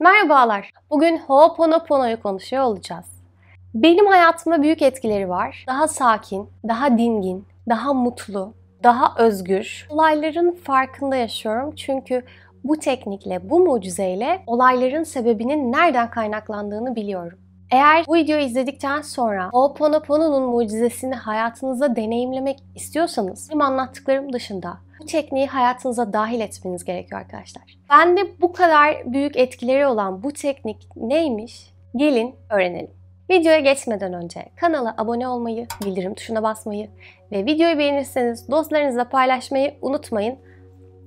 Merhabalar. Bugün Ho'oponopono'yu konuşuyor olacağız. Benim hayatımda büyük etkileri var. Daha sakin, daha dingin, daha mutlu, daha özgür. Olayların farkında yaşıyorum çünkü bu teknikle, bu mucizeyle olayların sebebinin nereden kaynaklandığını biliyorum. Eğer bu videoyu izledikten sonra Ho'oponopono'nun mucizesini hayatınızda deneyimlemek istiyorsanız benim anlattıklarım dışında bu tekniği hayatınıza dahil etmeniz gerekiyor arkadaşlar. Ben de bu kadar büyük etkileri olan bu teknik neymiş? Gelin öğrenelim. Videoya geçmeden önce kanala abone olmayı, bildirim tuşuna basmayı ve videoyu beğenirseniz dostlarınızla paylaşmayı unutmayın.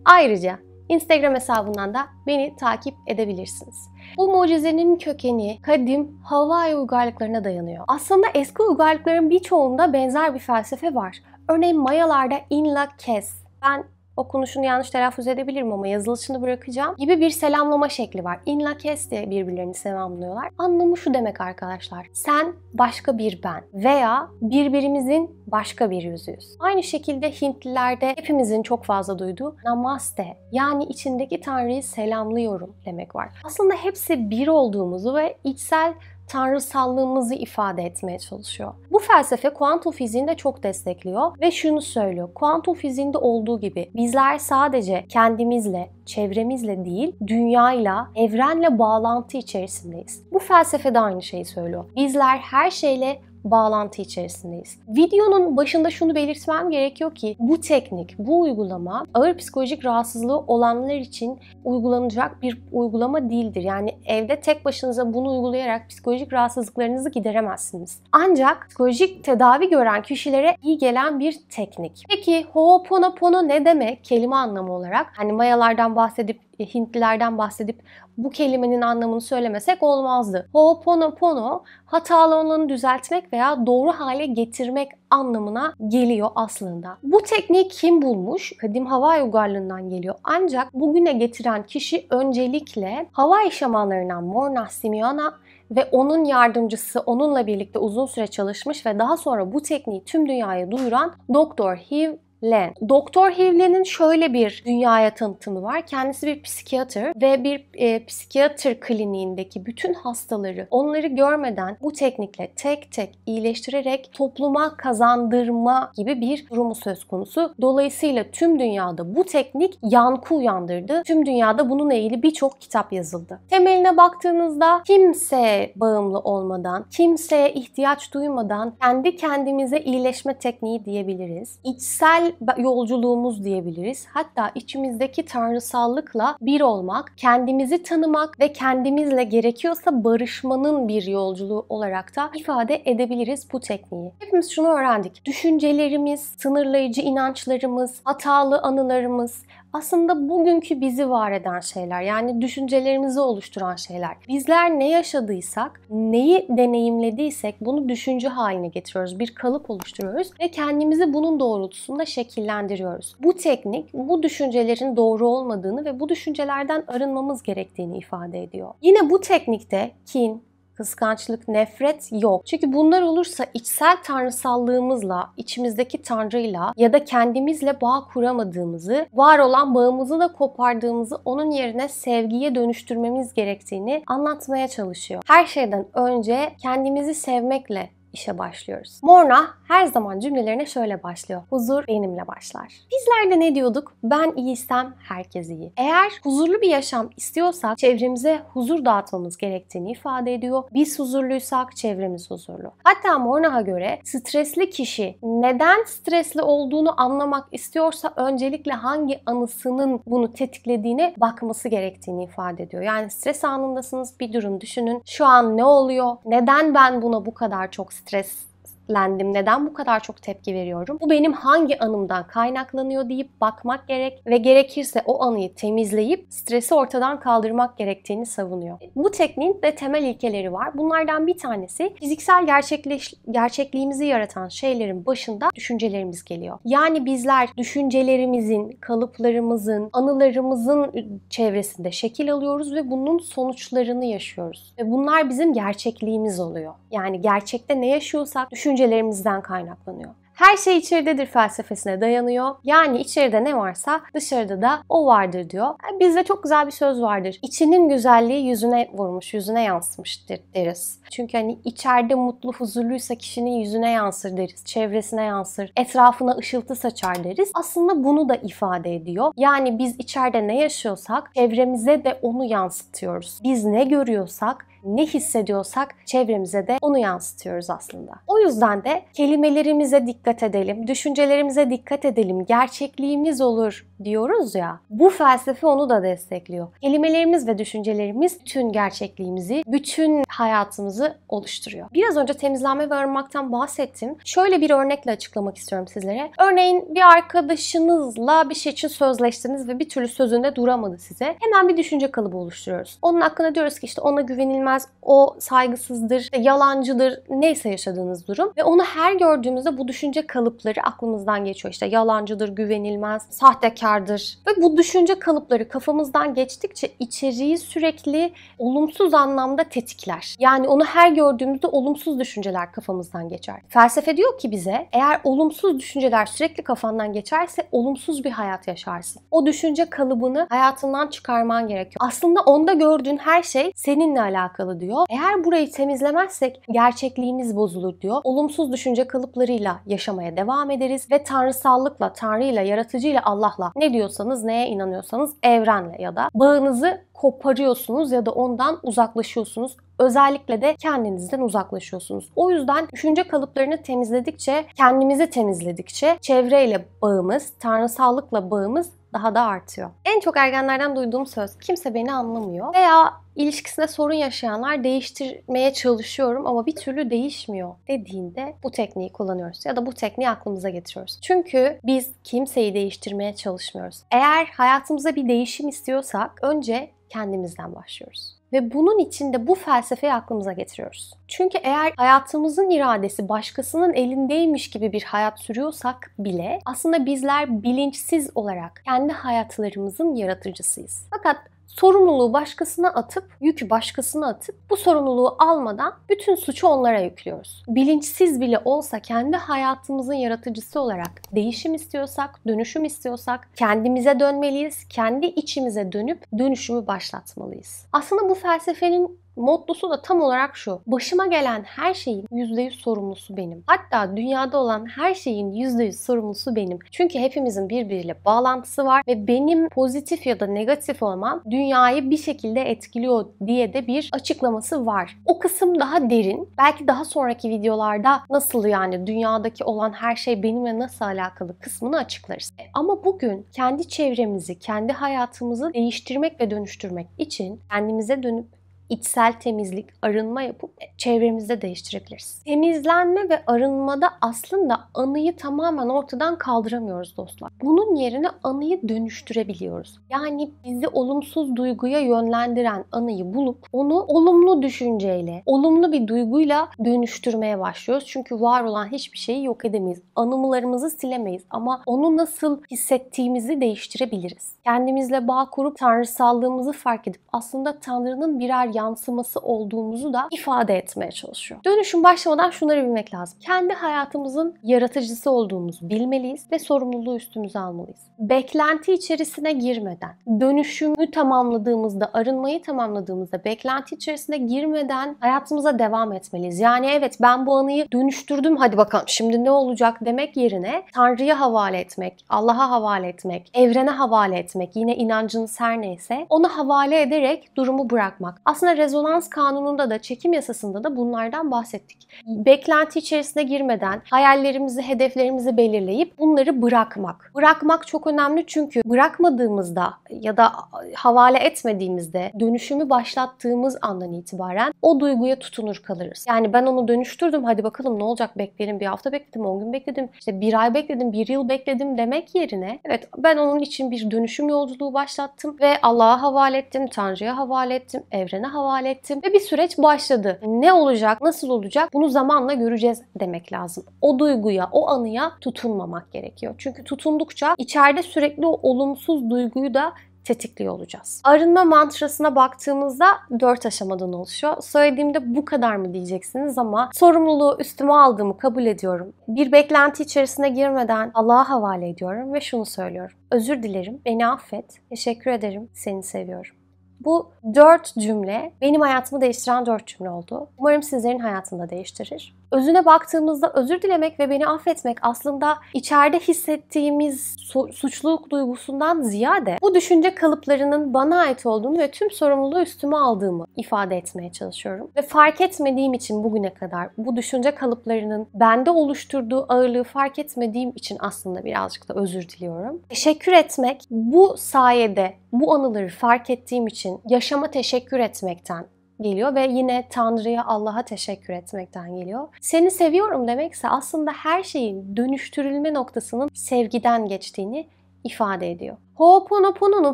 Ayrıca Instagram hesabından da beni takip edebilirsiniz. Bu mucizenin kökeni kadim Hawaii uygarlıklarına dayanıyor. Aslında eski uygarlıkların birçoğunda benzer bir felsefe var. Örneğin Mayalarda Inla Kes ben okunuşunu yanlış telaffuz edebilirim ama yazılışını bırakacağım gibi bir selamlama şekli var. İnla kes diye birbirlerini selamlıyorlar. Anlamı şu demek arkadaşlar. Sen başka bir ben veya birbirimizin başka bir yüzüyüz. Aynı şekilde Hintlilerde hepimizin çok fazla duyduğu namaste yani içindeki tanrıyı selamlıyorum demek var. Aslında hepsi bir olduğumuzu ve içsel tanrısallığımızı ifade etmeye çalışıyor. Bu felsefe kuantum fiziğini de çok destekliyor ve şunu söylüyor. Kuantum fiziğinde olduğu gibi bizler sadece kendimizle, çevremizle değil, dünyayla, evrenle bağlantı içerisindeyiz. Bu felsefe de aynı şeyi söylüyor. Bizler her şeyle bağlantı içerisindeyiz. Videonun başında şunu belirtmem gerekiyor ki bu teknik, bu uygulama ağır psikolojik rahatsızlığı olanlar için uygulanacak bir uygulama değildir. Yani evde tek başınıza bunu uygulayarak psikolojik rahatsızlıklarınızı gideremezsiniz. Ancak psikolojik tedavi gören kişilere iyi gelen bir teknik. Peki Ho'oponopono ne demek kelime anlamı olarak? Hani mayalardan bahsedip Hintlilerden bahsedip bu kelimenin anlamını söylemesek olmazdı. Ho'oponopono hatalı olanı düzeltmek veya doğru hale getirmek anlamına geliyor aslında. Bu tekniği kim bulmuş? Kadim Hawaii uygarlığından geliyor. Ancak bugüne getiren kişi öncelikle Hawaii şamanlarından Morna Simiona ve onun yardımcısı onunla birlikte uzun süre çalışmış ve daha sonra bu tekniği tüm dünyaya duyuran Doktor Hugh Len. Doktor Hivle'nin şöyle bir dünyaya tanıtımı var. Kendisi bir psikiyatr ve bir e, psikiyatr kliniğindeki bütün hastaları onları görmeden bu teknikle tek tek iyileştirerek topluma kazandırma gibi bir durumu söz konusu. Dolayısıyla tüm dünyada bu teknik yankı uyandırdı. Tüm dünyada bununla ilgili birçok kitap yazıldı. Temeline baktığınızda kimseye bağımlı olmadan, kimseye ihtiyaç duymadan kendi kendimize iyileşme tekniği diyebiliriz. İçsel yolculuğumuz diyebiliriz. Hatta içimizdeki tanrısallıkla bir olmak, kendimizi tanımak ve kendimizle gerekiyorsa barışmanın bir yolculuğu olarak da ifade edebiliriz bu tekniği. Hepimiz şunu öğrendik. Düşüncelerimiz, sınırlayıcı inançlarımız, hatalı anılarımız, aslında bugünkü bizi var eden şeyler yani düşüncelerimizi oluşturan şeyler. Bizler ne yaşadıysak, neyi deneyimlediysek bunu düşünce haline getiriyoruz. Bir kalıp oluşturuyoruz ve kendimizi bunun doğrultusunda şekillendiriyoruz. Bu teknik bu düşüncelerin doğru olmadığını ve bu düşüncelerden arınmamız gerektiğini ifade ediyor. Yine bu teknikte kin, kıskançlık, nefret yok. Çünkü bunlar olursa içsel tanrısallığımızla, içimizdeki tanrıyla ya da kendimizle bağ kuramadığımızı, var olan bağımızı da kopardığımızı onun yerine sevgiye dönüştürmemiz gerektiğini anlatmaya çalışıyor. Her şeyden önce kendimizi sevmekle işe başlıyoruz. Morna her zaman cümlelerine şöyle başlıyor. Huzur benimle başlar. Bizler de ne diyorduk? Ben iyiysem herkes iyi. Eğer huzurlu bir yaşam istiyorsak çevremize huzur dağıtmamız gerektiğini ifade ediyor. Biz huzurluysak çevremiz huzurlu. Hatta Mornah'a göre stresli kişi neden stresli olduğunu anlamak istiyorsa öncelikle hangi anısının bunu tetiklediğine bakması gerektiğini ifade ediyor. Yani stres anındasınız bir durum düşünün. Şu an ne oluyor? Neden ben buna bu kadar çok stres sahiplendim? Neden bu kadar çok tepki veriyorum? Bu benim hangi anımdan kaynaklanıyor deyip bakmak gerek ve gerekirse o anıyı temizleyip stresi ortadan kaldırmak gerektiğini savunuyor. Bu tekniğin de temel ilkeleri var. Bunlardan bir tanesi fiziksel gerçekleş, gerçekliğimizi yaratan şeylerin başında düşüncelerimiz geliyor. Yani bizler düşüncelerimizin, kalıplarımızın, anılarımızın çevresinde şekil alıyoruz ve bunun sonuçlarını yaşıyoruz. Ve bunlar bizim gerçekliğimiz oluyor. Yani gerçekte ne yaşıyorsak düşünce düşüncelerimizden kaynaklanıyor. Her şey içeridedir felsefesine dayanıyor. Yani içeride ne varsa dışarıda da o vardır diyor. E, bizde çok güzel bir söz vardır. İçinin güzelliği yüzüne vurmuş, yüzüne yansımıştır deriz. Çünkü hani içeride mutlu, huzurluysa kişinin yüzüne yansır deriz. Çevresine yansır, etrafına ışıltı saçar deriz. Aslında bunu da ifade ediyor. Yani biz içeride ne yaşıyorsak çevremize de onu yansıtıyoruz. Biz ne görüyorsak ne hissediyorsak çevremize de onu yansıtıyoruz aslında. O yüzden de kelimelerimize dikkat edelim, düşüncelerimize dikkat edelim, gerçekliğimiz olur diyoruz ya. Bu felsefe onu da destekliyor. Kelimelerimiz ve düşüncelerimiz bütün gerçekliğimizi, bütün hayatımızı oluşturuyor. Biraz önce temizlenme ve arınmaktan bahsettim. Şöyle bir örnekle açıklamak istiyorum sizlere. Örneğin bir arkadaşınızla bir şey için sözleştiniz ve bir türlü sözünde duramadı size. Hemen bir düşünce kalıbı oluşturuyoruz. Onun hakkında diyoruz ki işte ona güvenilmez istemez, o saygısızdır, yalancıdır, neyse yaşadığınız durum. Ve onu her gördüğümüzde bu düşünce kalıpları aklımızdan geçiyor. İşte yalancıdır, güvenilmez, sahtekardır. Ve bu düşünce kalıpları kafamızdan geçtikçe içeriği sürekli olumsuz anlamda tetikler. Yani onu her gördüğümüzde olumsuz düşünceler kafamızdan geçer. Felsefe diyor ki bize eğer olumsuz düşünceler sürekli kafandan geçerse olumsuz bir hayat yaşarsın. O düşünce kalıbını hayatından çıkarman gerekiyor. Aslında onda gördüğün her şey seninle alakalı alakalı diyor. Eğer burayı temizlemezsek gerçekliğimiz bozulur diyor. Olumsuz düşünce kalıplarıyla yaşamaya devam ederiz ve tanrısallıkla, tanrıyla, yaratıcıyla, Allah'la ne diyorsanız, neye inanıyorsanız evrenle ya da bağınızı koparıyorsunuz ya da ondan uzaklaşıyorsunuz. Özellikle de kendinizden uzaklaşıyorsunuz. O yüzden düşünce kalıplarını temizledikçe, kendimizi temizledikçe çevreyle bağımız, tanrısallıkla bağımız daha da artıyor. En çok ergenlerden duyduğum söz kimse beni anlamıyor veya ilişkisinde sorun yaşayanlar değiştirmeye çalışıyorum ama bir türlü değişmiyor dediğinde bu tekniği kullanıyoruz ya da bu tekniği aklımıza getiriyoruz. Çünkü biz kimseyi değiştirmeye çalışmıyoruz. Eğer hayatımıza bir değişim istiyorsak önce kendimizden başlıyoruz. Ve bunun için de bu felsefeyi aklımıza getiriyoruz. Çünkü eğer hayatımızın iradesi başkasının elindeymiş gibi bir hayat sürüyorsak bile aslında bizler bilinçsiz olarak kendi hayatlarımızın yaratıcısıyız. Fakat sorumluluğu başkasına atıp, yükü başkasına atıp bu sorumluluğu almadan bütün suçu onlara yüklüyoruz. Bilinçsiz bile olsa kendi hayatımızın yaratıcısı olarak değişim istiyorsak, dönüşüm istiyorsak kendimize dönmeliyiz. Kendi içimize dönüp dönüşümü başlatmalıyız. Aslında bu felsefenin Mottosu da tam olarak şu. Başıma gelen her şeyin %100 sorumlusu benim. Hatta dünyada olan her şeyin %100 sorumlusu benim. Çünkü hepimizin birbiriyle bağlantısı var ve benim pozitif ya da negatif olmam dünyayı bir şekilde etkiliyor diye de bir açıklaması var. O kısım daha derin. Belki daha sonraki videolarda nasıl yani dünyadaki olan her şey benimle nasıl alakalı kısmını açıklarız. E, ama bugün kendi çevremizi, kendi hayatımızı değiştirmek ve dönüştürmek için kendimize dönüp içsel temizlik, arınma yapıp çevremizde değiştirebiliriz. Temizlenme ve arınmada aslında anıyı tamamen ortadan kaldıramıyoruz dostlar. Bunun yerine anıyı dönüştürebiliyoruz. Yani bizi olumsuz duyguya yönlendiren anıyı bulup onu olumlu düşünceyle, olumlu bir duyguyla dönüştürmeye başlıyoruz. Çünkü var olan hiçbir şeyi yok edemeyiz. Anımlarımızı silemeyiz ama onu nasıl hissettiğimizi değiştirebiliriz. Kendimizle bağ kurup tanrısallığımızı fark edip aslında Tanrı'nın birer yansıması olduğumuzu da ifade etmeye çalışıyor. Dönüşüm başlamadan şunları bilmek lazım. Kendi hayatımızın yaratıcısı olduğumuzu bilmeliyiz ve sorumluluğu üstümüze almalıyız. Beklenti içerisine girmeden, dönüşümü tamamladığımızda, arınmayı tamamladığımızda beklenti içerisine girmeden hayatımıza devam etmeliyiz. Yani evet ben bu anıyı dönüştürdüm hadi bakalım şimdi ne olacak demek yerine Tanrı'ya havale etmek, Allah'a havale etmek, evrene havale etmek, yine inancınız her neyse onu havale ederek durumu bırakmak. Aslında Fazla rezonans kanununda da çekim yasasında da bunlardan bahsettik. Beklenti içerisine girmeden hayallerimizi, hedeflerimizi belirleyip bunları bırakmak. Bırakmak çok önemli çünkü bırakmadığımızda ya da havale etmediğimizde dönüşümü başlattığımız andan itibaren o duyguya tutunur kalırız. Yani ben onu dönüştürdüm hadi bakalım ne olacak beklerim bir hafta bekledim, 10 gün bekledim, işte bir ay bekledim, bir yıl bekledim demek yerine evet ben onun için bir dönüşüm yolculuğu başlattım ve Allah'a havale ettim, Tanrı'ya havale ettim, evrene havale havale ettim ve bir süreç başladı. Ne olacak, nasıl olacak bunu zamanla göreceğiz demek lazım. O duyguya, o anıya tutunmamak gerekiyor. Çünkü tutundukça içeride sürekli o olumsuz duyguyu da tetikliyor olacağız. Arınma mantrasına baktığımızda dört aşamadan oluşuyor. Söylediğimde bu kadar mı diyeceksiniz ama sorumluluğu üstüme aldığımı kabul ediyorum. Bir beklenti içerisine girmeden Allah'a havale ediyorum ve şunu söylüyorum. Özür dilerim, beni affet, teşekkür ederim, seni seviyorum. Bu dört cümle benim hayatımı değiştiren dört cümle oldu. Umarım sizlerin hayatını da değiştirir. Özüne baktığımızda özür dilemek ve beni affetmek aslında içeride hissettiğimiz su- suçluluk duygusundan ziyade bu düşünce kalıplarının bana ait olduğunu ve tüm sorumluluğu üstüme aldığımı ifade etmeye çalışıyorum. Ve fark etmediğim için bugüne kadar bu düşünce kalıplarının bende oluşturduğu ağırlığı fark etmediğim için aslında birazcık da özür diliyorum. Teşekkür etmek bu sayede bu anıları fark ettiğim için yaşama teşekkür etmekten geliyor ve yine Tanrı'ya, Allah'a teşekkür etmekten geliyor. Seni seviyorum demekse aslında her şeyin dönüştürülme noktasının sevgiden geçtiğini ifade ediyor. Ho'oponopono'nun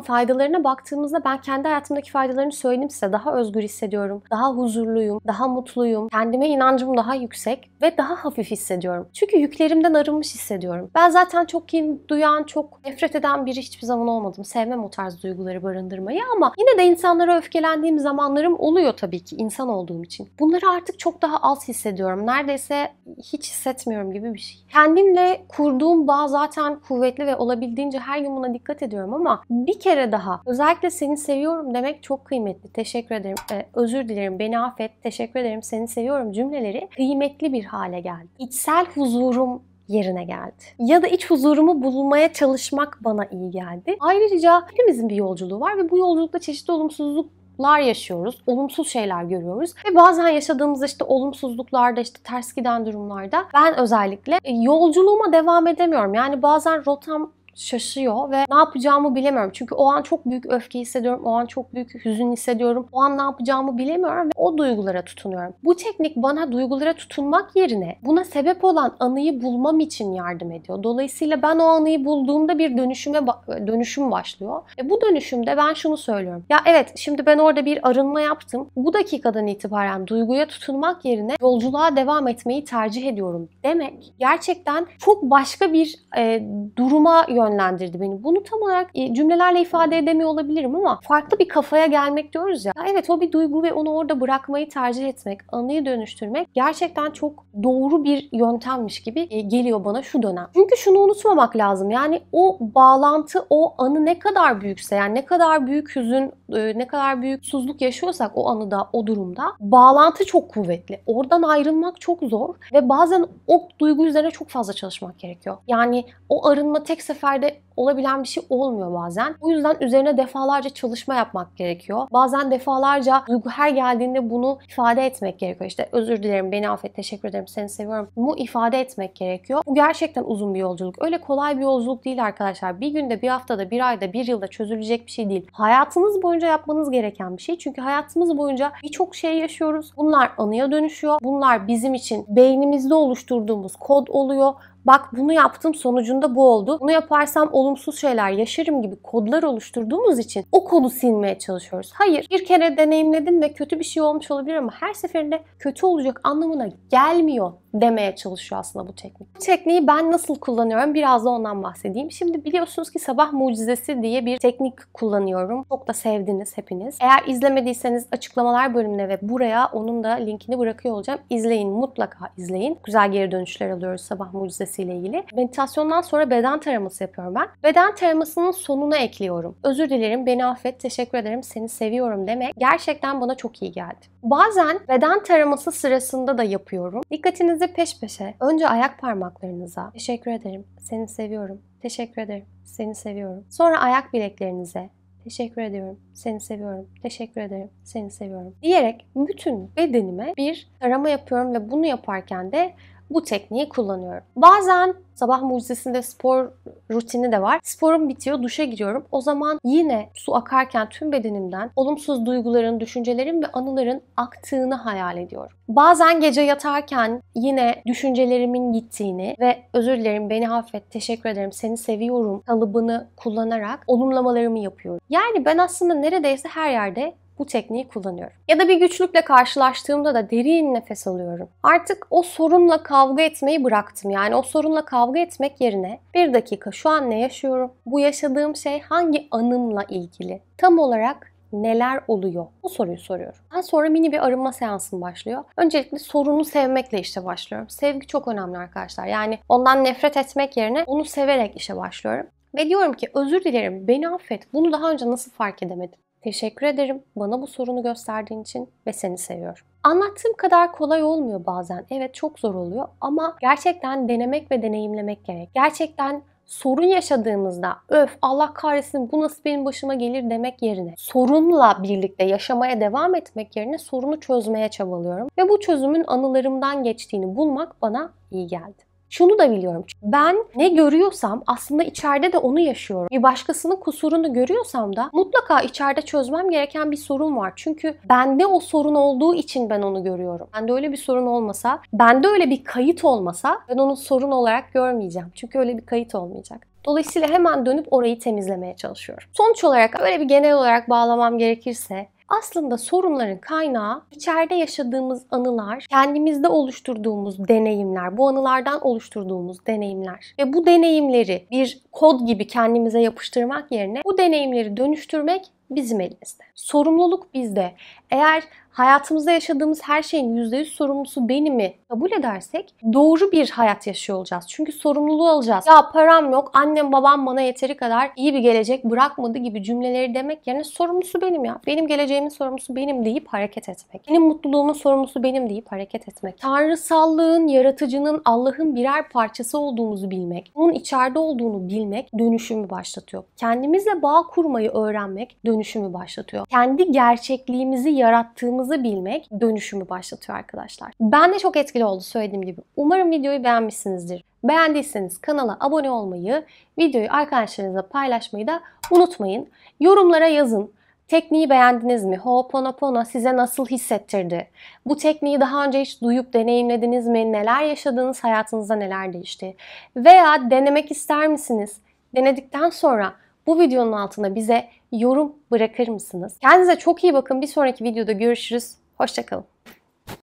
faydalarına baktığımızda ben kendi hayatımdaki faydalarını söyleyeyim size. Daha özgür hissediyorum, daha huzurluyum, daha mutluyum, kendime inancım daha yüksek ve daha hafif hissediyorum. Çünkü yüklerimden arınmış hissediyorum. Ben zaten çok kin duyan, çok nefret eden biri hiçbir zaman olmadım. Sevmem o tarz duyguları barındırmayı ama yine de insanlara öfkelendiğim zamanlarım oluyor tabii ki insan olduğum için. Bunları artık çok daha az hissediyorum. Neredeyse hiç hissetmiyorum gibi bir şey. Kendimle kurduğum bağ zaten kuvvetli ve olabildiğince her gün buna dikkat ediyorum ediyorum ama bir kere daha özellikle seni seviyorum demek çok kıymetli. Teşekkür ederim. Ee, özür dilerim. Beni affet. Teşekkür ederim. Seni seviyorum cümleleri kıymetli bir hale geldi. İçsel huzurum yerine geldi. Ya da iç huzurumu bulmaya çalışmak bana iyi geldi. Ayrıca hepimizin bir yolculuğu var ve bu yolculukta çeşitli olumsuzluk olumsuzluklar yaşıyoruz. Olumsuz şeyler görüyoruz. Ve bazen yaşadığımız işte olumsuzluklarda işte ters giden durumlarda ben özellikle e, yolculuğuma devam edemiyorum. Yani bazen rotam şaşıyor ve ne yapacağımı bilemiyorum. Çünkü o an çok büyük öfke hissediyorum. O an çok büyük hüzün hissediyorum. O an ne yapacağımı bilemiyorum ve o duygulara tutunuyorum. Bu teknik bana duygulara tutunmak yerine buna sebep olan anıyı bulmam için yardım ediyor. Dolayısıyla ben o anıyı bulduğumda bir dönüşüme dönüşüm başlıyor. E bu dönüşümde ben şunu söylüyorum. Ya evet şimdi ben orada bir arınma yaptım. Bu dakikadan itibaren duyguya tutunmak yerine yolculuğa devam etmeyi tercih ediyorum demek gerçekten çok başka bir e, duruma yön yönlendirdi beni. Bunu tam olarak e, cümlelerle ifade edemiyor olabilirim ama farklı bir kafaya gelmek diyoruz ya. ya evet o bir duygu ve onu orada bırakmayı tercih etmek, anıyı dönüştürmek gerçekten çok doğru bir yöntemmiş gibi e, geliyor bana şu dönem. Çünkü şunu unutmamak lazım. Yani o bağlantı, o anı ne kadar büyükse yani ne kadar büyük hüzün, e, ne kadar büyük susuzluk yaşıyorsak o anıda, o durumda bağlantı çok kuvvetli. Oradan ayrılmak çok zor ve bazen o duygu üzerine çok fazla çalışmak gerekiyor. Yani o arınma tek sefer yerde olabilen bir şey olmuyor bazen. Bu yüzden üzerine defalarca çalışma yapmak gerekiyor. Bazen defalarca duygu her geldiğinde bunu ifade etmek gerekiyor. İşte özür dilerim, beni affet, teşekkür ederim, seni seviyorum. Bunu ifade etmek gerekiyor. Bu gerçekten uzun bir yolculuk. Öyle kolay bir yolculuk değil arkadaşlar. Bir günde, bir haftada, bir ayda, bir yılda çözülecek bir şey değil. Hayatınız boyunca yapmanız gereken bir şey. Çünkü hayatımız boyunca birçok şey yaşıyoruz. Bunlar anıya dönüşüyor. Bunlar bizim için beynimizde oluşturduğumuz kod oluyor bak bunu yaptım sonucunda bu oldu. Bunu yaparsam olumsuz şeyler yaşarım gibi kodlar oluşturduğumuz için o kodu silmeye çalışıyoruz. Hayır bir kere deneyimledin ve kötü bir şey olmuş olabilir ama her seferinde kötü olacak anlamına gelmiyor demeye çalışıyor aslında bu teknik. Bu tekniği ben nasıl kullanıyorum biraz da ondan bahsedeyim. Şimdi biliyorsunuz ki sabah mucizesi diye bir teknik kullanıyorum. Çok da sevdiniz hepiniz. Eğer izlemediyseniz açıklamalar bölümüne ve buraya onun da linkini bırakıyor olacağım. İzleyin mutlaka izleyin. Güzel geri dönüşler alıyoruz sabah mucizesi ile ilgili. Meditasyondan sonra beden taraması yapıyorum ben. Beden taramasının sonuna ekliyorum. Özür dilerim, beni affet, teşekkür ederim, seni seviyorum demek gerçekten bana çok iyi geldi. Bazen beden taraması sırasında da yapıyorum. Dikkatinizi peş peşe önce ayak parmaklarınıza teşekkür ederim, seni seviyorum, teşekkür ederim, seni seviyorum. Sonra ayak bileklerinize teşekkür ediyorum, seni seviyorum, teşekkür ederim, seni seviyorum diyerek bütün bedenime bir tarama yapıyorum ve bunu yaparken de bu tekniği kullanıyorum. Bazen sabah mucizesinde spor rutini de var. Sporum bitiyor, duşa giriyorum. O zaman yine su akarken tüm bedenimden olumsuz duyguların, düşüncelerin ve anıların aktığını hayal ediyorum. Bazen gece yatarken yine düşüncelerimin gittiğini ve özür dilerim, beni affet, teşekkür ederim, seni seviyorum kalıbını kullanarak olumlamalarımı yapıyorum. Yani ben aslında neredeyse her yerde bu tekniği kullanıyorum. Ya da bir güçlükle karşılaştığımda da derin nefes alıyorum. Artık o sorunla kavga etmeyi bıraktım. Yani o sorunla kavga etmek yerine bir dakika şu an ne yaşıyorum? Bu yaşadığım şey hangi anımla ilgili? Tam olarak neler oluyor? Bu soruyu soruyorum. Daha sonra mini bir arınma seansım başlıyor. Öncelikle sorunu sevmekle işte başlıyorum. Sevgi çok önemli arkadaşlar. Yani ondan nefret etmek yerine onu severek işe başlıyorum. Ve diyorum ki özür dilerim, beni affet. Bunu daha önce nasıl fark edemedim? Teşekkür ederim bana bu sorunu gösterdiğin için ve seni seviyorum. Anlattığım kadar kolay olmuyor bazen. Evet çok zor oluyor ama gerçekten denemek ve deneyimlemek gerek. Gerçekten sorun yaşadığımızda öf Allah kahretsin bu nasıl benim başıma gelir demek yerine sorunla birlikte yaşamaya devam etmek yerine sorunu çözmeye çabalıyorum. Ve bu çözümün anılarımdan geçtiğini bulmak bana iyi geldi. Şunu da biliyorum. Ben ne görüyorsam aslında içeride de onu yaşıyorum. Bir başkasının kusurunu görüyorsam da mutlaka içeride çözmem gereken bir sorun var. Çünkü bende o sorun olduğu için ben onu görüyorum. Bende öyle bir sorun olmasa, bende öyle bir kayıt olmasa ben onu sorun olarak görmeyeceğim. Çünkü öyle bir kayıt olmayacak. Dolayısıyla hemen dönüp orayı temizlemeye çalışıyorum. Sonuç olarak öyle bir genel olarak bağlamam gerekirse aslında sorunların kaynağı içeride yaşadığımız anılar, kendimizde oluşturduğumuz deneyimler, bu anılardan oluşturduğumuz deneyimler ve bu deneyimleri bir kod gibi kendimize yapıştırmak yerine bu deneyimleri dönüştürmek bizim elimizde. Sorumluluk bizde. Eğer hayatımızda yaşadığımız her şeyin %100 sorumlusu benimi kabul edersek doğru bir hayat yaşıyor olacağız. Çünkü sorumluluğu alacağız. Ya param yok, annem babam bana yeteri kadar iyi bir gelecek bırakmadı gibi cümleleri demek yerine sorumlusu benim ya. Benim geleceğimin sorumlusu benim deyip hareket etmek. Benim mutluluğumun sorumlusu benim deyip hareket etmek. Tanrısallığın, yaratıcının, Allah'ın birer parçası olduğumuzu bilmek. onun içeride olduğunu bilmek dönüşümü başlatıyor. Kendimizle bağ kurmayı öğrenmek dönüşümü başlatıyor. Kendi gerçekliğimizi yarattığımız yaptığınızı bilmek dönüşümü başlatıyor arkadaşlar. Ben de çok etkili oldu söylediğim gibi. Umarım videoyu beğenmişsinizdir. Beğendiyseniz kanala abone olmayı, videoyu arkadaşlarınızla paylaşmayı da unutmayın. Yorumlara yazın. Tekniği beğendiniz mi? Ho'oponopono size nasıl hissettirdi? Bu tekniği daha önce hiç duyup deneyimlediniz mi? Neler yaşadınız? Hayatınızda neler değişti? Veya denemek ister misiniz? Denedikten sonra bu videonun altına bize yorum bırakır mısınız? Kendinize çok iyi bakın. Bir sonraki videoda görüşürüz. Hoşçakalın.